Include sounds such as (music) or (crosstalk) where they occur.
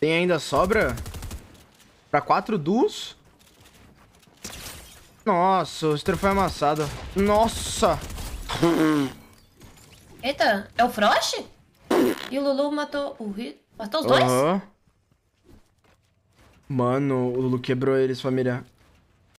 Tem ainda sobra? Pra quatro duos? Nossa, esse foi é amassado. Nossa! (laughs) Eita, é o Frost? E o Lulu matou o Matou os dois? Mano, o Lulu quebrou eles, família.